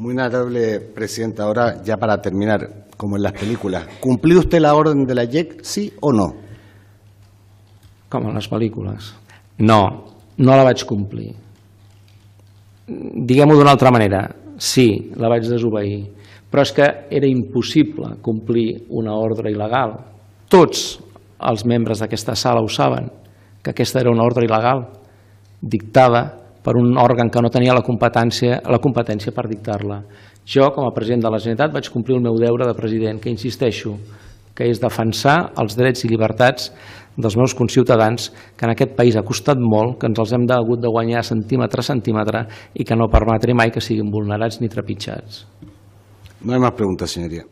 Muy honorable Presidenta, ahora ya para terminar, como en las películas, ¿cumplió usted la orden de la JEC, sí o no? Com en les pel·lícules. No, no la vaig complir. Diguem-ho d'una altra manera, sí, la vaig desobeir, però és que era impossible complir una ordre il·legal. Tots els membres d'aquesta sala ho saben, que aquesta era una ordre il·legal, dictada per un òrgan que no tenia la competència, la competència per dictar-la. Jo, com a president de la Generalitat, vaig complir el meu deure de president, que insisteixo, que és defensar els drets i llibertats dels meus conciutadans, que en aquest país ha costat molt, que ens els hem hagut de guanyar centímetre a centímetre i que no permetré mai que siguin vulnerats ni trepitjats. No hi ha més preguntes, senyoria.